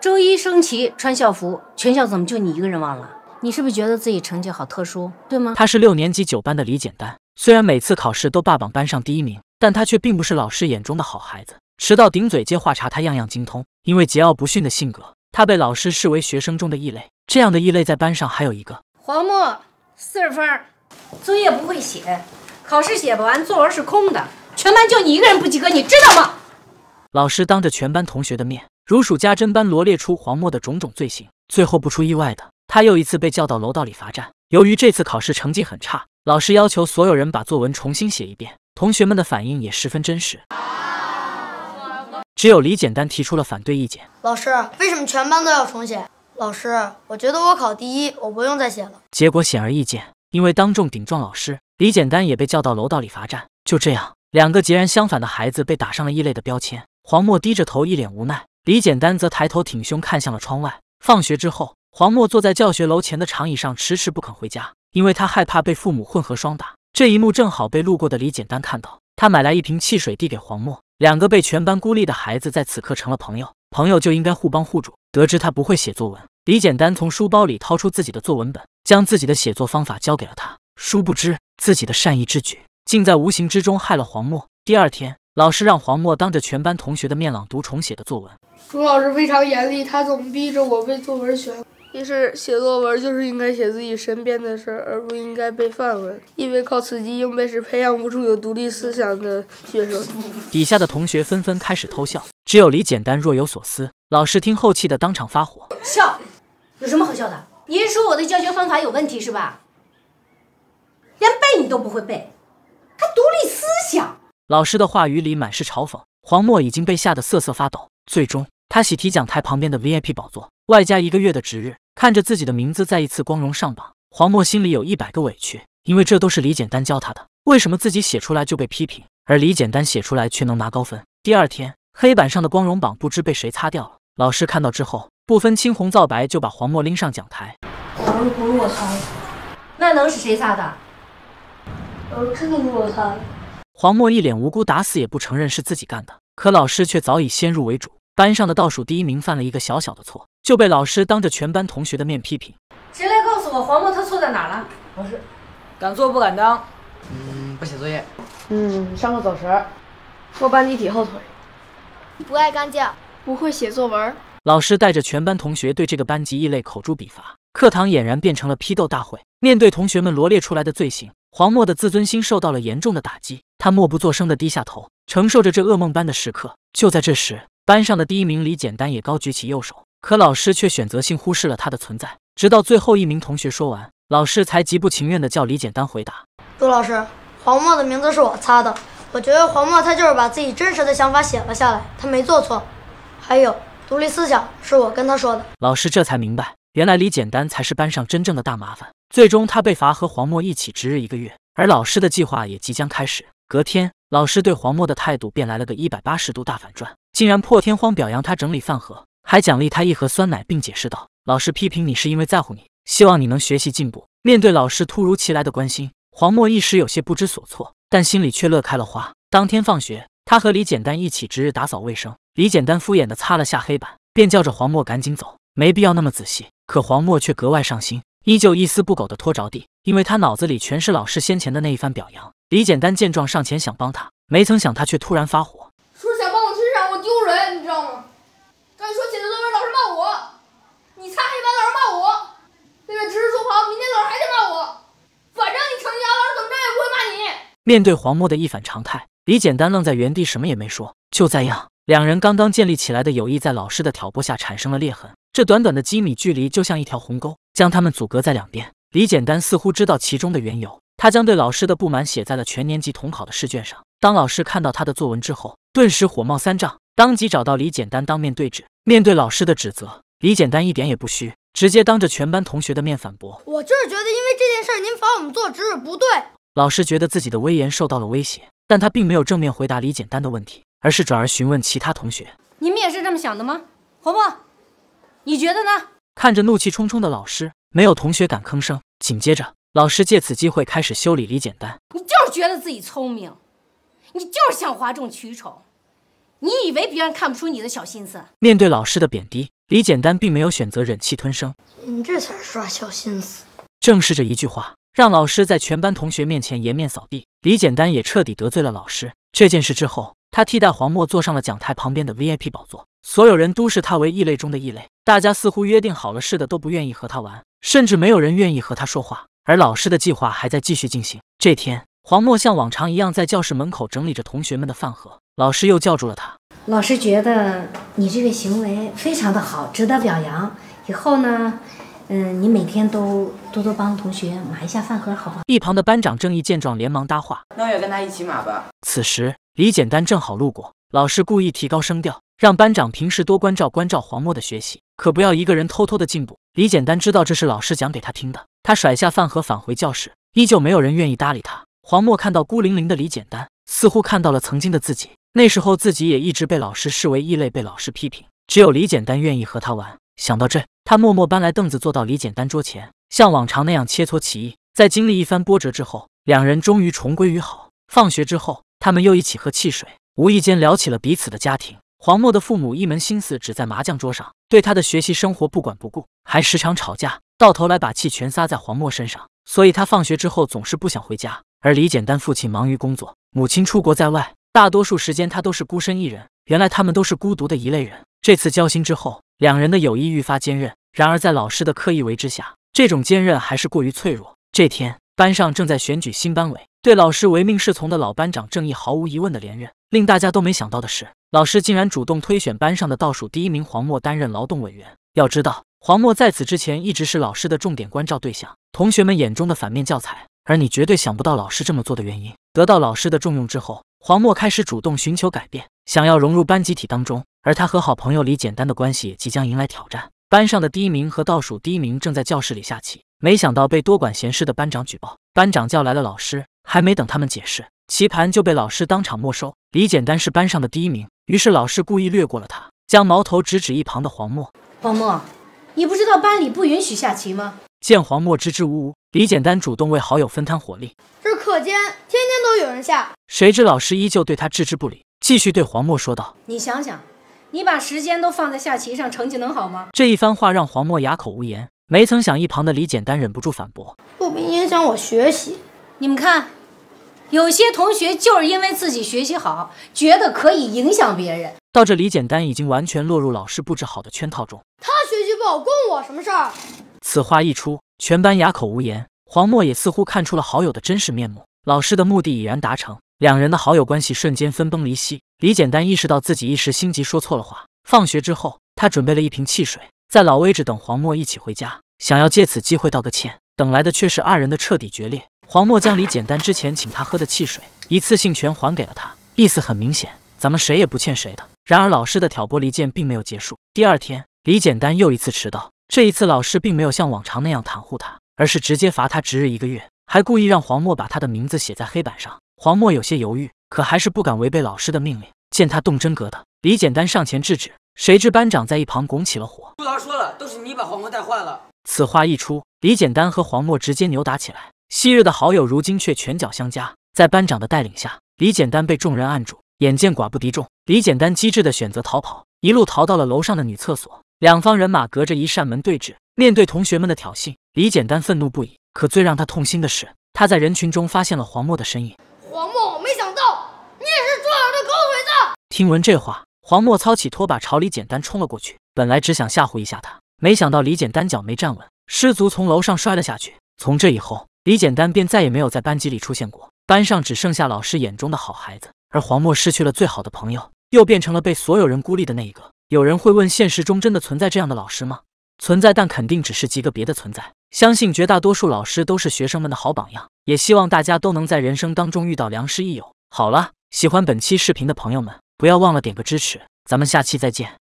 周一升旗穿校服，全校怎么就你一个人忘了？你是不是觉得自己成绩好特殊？对吗？他是六年级九班的李简单，虽然每次考试都霸榜班上第一名，但他却并不是老师眼中的好孩子。迟到顶嘴接话茬，他样样精通。因为桀骜不驯的性格，他被老师视为学生中的异类。这样的异类在班上还有一个。黄默，四十分，作业不会写，考试写不完，作文是空的，全班就你一个人不及格，你知道吗？老师当着全班同学的面。如数家珍般罗列出黄墨的种种罪行，最后不出意外的，他又一次被叫到楼道里罚站。由于这次考试成绩很差，老师要求所有人把作文重新写一遍。同学们的反应也十分真实，只有李简单提出了反对意见：“老师，为什么全班都要重写？老师，我觉得我考第一，我不用再写了。”结果显而易见，因为当众顶撞老师，李简单也被叫到楼道里罚站。就这样，两个截然相反的孩子被打上了异类的标签。黄墨低着头，一脸无奈。李简单则抬头挺胸看向了窗外。放学之后，黄默坐在教学楼前的长椅上，迟迟不肯回家，因为他害怕被父母混合双打。这一幕正好被路过的李简单看到。他买来一瓶汽水递给黄默，两个被全班孤立的孩子在此刻成了朋友。朋友就应该互帮互助。得知他不会写作文，李简单从书包里掏出自己的作文本，将自己的写作方法交给了他。殊不知，自己的善意之举竟在无形之中害了黄默。第二天。老师让黄墨当着全班同学的面朗读重写的作文。朱老师非常严厉，他总逼着我背作文。于是写作文就是应该写自己身边的事，而不应该背范文。因为靠死记硬背是培养不出有独立思想的学生。底下的同学纷纷开始偷笑，只有李简单若有所思。老师听后气得当场发火：笑有什么好笑的？你是说我的教学方法有问题是吧？连背你都不会背，还独立思想？老师的话语里满是嘲讽，黄默已经被吓得瑟瑟发抖。最终，他喜提讲台旁边的 VIP 宝座，外加一个月的值日。看着自己的名字再一次光荣上榜，黄默心里有一百个委屈，因为这都是李简单教他的。为什么自己写出来就被批评，而李简单写出来却能拿高分？第二天，黑板上的光荣榜不知被谁擦掉了。老师看到之后，不分青红皂白就把黄默拎上讲台。是我擦，那能是谁擦的？真的是我擦。黄墨一脸无辜，打死也不承认是自己干的。可老师却早已先入为主，班上的倒数第一名犯了一个小小的错，就被老师当着全班同学的面批评。谁来告诉我黄墨他错在哪了？老师，敢做不敢当。嗯，不写作业。嗯，上课走神。拖班级后腿。不爱干净。不会写作文。老师带着全班同学对这个班级异类口诛笔伐，课堂俨然变成了批斗大会。面对同学们罗列出来的罪行，黄墨的自尊心受到了严重的打击。他默不作声地低下头，承受着这噩梦般的时刻。就在这时，班上的第一名李简单也高举起右手，可老师却选择性忽视了他的存在。直到最后一名同学说完，老师才极不情愿地叫李简单回答：“杜老师，黄墨的名字是我擦的。我觉得黄墨他就是把自己真实的想法写了下来，他没做错。还有独立思想是我跟他说的。”老师这才明白，原来李简单才是班上真正的大麻烦。最终，他被罚和黄墨一起值日一个月，而老师的计划也即将开始。隔天，老师对黄默的态度便来了个一百八十度大反转，竟然破天荒表扬他整理饭盒，还奖励他一盒酸奶，并解释道：“老师批评你是因为在乎你，希望你能学习进步。”面对老师突如其来的关心，黄默一时有些不知所措，但心里却乐开了花。当天放学，他和李简单一起值日打扫卫生，李简单敷衍的擦了下黑板，便叫着黄默赶紧走，没必要那么仔细。可黄默却格外上心，依旧一丝不苟的拖着地，因为他脑子里全是老师先前的那一番表扬。李简单见状上前想帮他，没曾想他却突然发火：“说想帮我追上我丢人，你知道吗？刚说写的作文老师骂我，你擦黑板老师骂我，那个值日做跑，明天早上还得骂我。反正你成绩好，老师怎么着也不会骂你。”面对黄墨的一反常态，李简单愣在原地，什么也没说。就这样，两人刚刚建立起来的友谊，在老师的挑拨下产生了裂痕。这短短的几米距离，就像一条鸿沟，将他们阻隔在两边。李简单似乎知道其中的缘由。他将对老师的不满写在了全年级统考的试卷上。当老师看到他的作文之后，顿时火冒三丈，当即找到李简单当面对质。面对老师的指责，李简单一点也不虚，直接当着全班同学的面反驳：“我就是觉得，因为这件事您罚我们做值日不对。”老师觉得自己的威严受到了威胁，但他并没有正面回答李简单的问题，而是转而询问其他同学：“你们也是这么想的吗？”“红红，你觉得呢？”看着怒气冲冲的老师，没有同学敢吭声。紧接着。老师借此机会开始修理李简单。你就是觉得自己聪明，你就是想哗众取宠，你以为别人看不出你的小心思？面对老师的贬低，李简单并没有选择忍气吞声。你这才是耍小心思。正是这一句话，让老师在全班同学面前颜面扫地。李简单也彻底得罪了老师。这件事之后，他替代黄墨坐上了讲台旁边的 VIP 宝座。所有人都视他为异类中的异类。大家似乎约定好了似的，都不愿意和他玩，甚至没有人愿意和他说话。而老师的计划还在继续进行。这天，黄默像往常一样在教室门口整理着同学们的饭盒，老师又叫住了他。老师觉得你这个行为非常的好，值得表扬。以后呢，嗯，你每天都多多帮同学码一下饭盒，好吗？一旁的班长郑毅见状，连忙搭话：“那我也跟他一起码吧。”此时，李简单正好路过，老师故意提高声调，让班长平时多关照关照黄默的学习，可不要一个人偷偷的进步。李简单知道这是老师讲给他听的。他甩下饭盒，返回教室，依旧没有人愿意搭理他。黄默看到孤零零的李简单，似乎看到了曾经的自己。那时候自己也一直被老师视为异类，被老师批评。只有李简单愿意和他玩。想到这，他默默搬来凳子，坐到李简单桌前，像往常那样切磋棋艺。在经历一番波折之后，两人终于重归于好。放学之后，他们又一起喝汽水，无意间聊起了彼此的家庭。黄默的父母一门心思只在麻将桌上，对他的学习生活不管不顾，还时常吵架。到头来把气全撒在黄默身上，所以他放学之后总是不想回家。而李简单父亲忙于工作，母亲出国在外，大多数时间他都是孤身一人。原来他们都是孤独的一类人。这次交心之后，两人的友谊愈发坚韧。然而，在老师的刻意为之下，这种坚韧还是过于脆弱。这天，班上正在选举新班委，对老师唯命是从的老班长正义毫无疑问的连任。令大家都没想到的是，老师竟然主动推选班上的倒数第一名黄默担任劳动委员。要知道。黄默在此之前一直是老师的重点关照对象，同学们眼中的反面教材。而你绝对想不到老师这么做的原因。得到老师的重用之后，黄默开始主动寻求改变，想要融入班集体当中。而他和好朋友李简单的关系也即将迎来挑战。班上的第一名和倒数第一名正在教室里下棋，没想到被多管闲事的班长举报。班长叫来了老师，还没等他们解释，棋盘就被老师当场没收。李简单是班上的第一名，于是老师故意略过了他，将矛头直指一旁的黄默。黄默。你不知道班里不允许下棋吗？见黄墨支支吾吾，李简单主动为好友分摊火力。这课间天天都有人下，谁知老师依旧对他置之不理，继续对黄墨说道：“你想想，你把时间都放在下棋上，成绩能好吗？”这一番话让黄墨哑口无言。没曾想一旁的李简单忍不住反驳：“不明影响我学习？你们看，有些同学就是因为自己学习好，觉得可以影响别人。”到这，李简单已经完全落入老师布置好的圈套中。他。关我什么事儿！此话一出，全班哑口无言。黄墨也似乎看出了好友的真实面目，老师的目的已然达成，两人的好友关系瞬间分崩离析。李简单意识到自己一时心急说错了话。放学之后，他准备了一瓶汽水，在老位置等黄墨一起回家，想要借此机会道个歉。等来的却是二人的彻底决裂。黄墨将李简单之前请他喝的汽水一次性全还给了他，意思很明显，咱们谁也不欠谁的。然而老师的挑拨离间并没有结束，第二天。李简单又一次迟到，这一次老师并没有像往常那样袒护他，而是直接罚他值日一个月，还故意让黄墨把他的名字写在黑板上。黄墨有些犹豫，可还是不敢违背老师的命令。见他动真格的，李简单上前制止，谁知班长在一旁拱起了火，杜达说了，都是你把黄墨带坏了。此话一出，李简单和黄墨直接扭打起来。昔日的好友，如今却拳脚相加。在班长的带领下，李简单被众人按住，眼见寡不敌众，李简单机智的选择逃跑，一路逃到了楼上的女厕所。两方人马隔着一扇门对峙，面对同学们的挑衅，李简单愤怒不已。可最让他痛心的是，他在人群中发现了黄墨的身影。黄墨，没想到你也是抓耳的狗腿子！听闻这话，黄墨操起拖把朝李简单冲了过去。本来只想吓唬一下他，没想到李简单脚没站稳，失足从楼上摔了下去。从这以后，李简单便再也没有在班级里出现过。班上只剩下老师眼中的好孩子，而黄墨失去了最好的朋友，又变成了被所有人孤立的那一个。有人会问，现实中真的存在这样的老师吗？存在，但肯定只是极个别的存在。相信绝大多数老师都是学生们的好榜样，也希望大家都能在人生当中遇到良师益友。好了，喜欢本期视频的朋友们，不要忘了点个支持。咱们下期再见。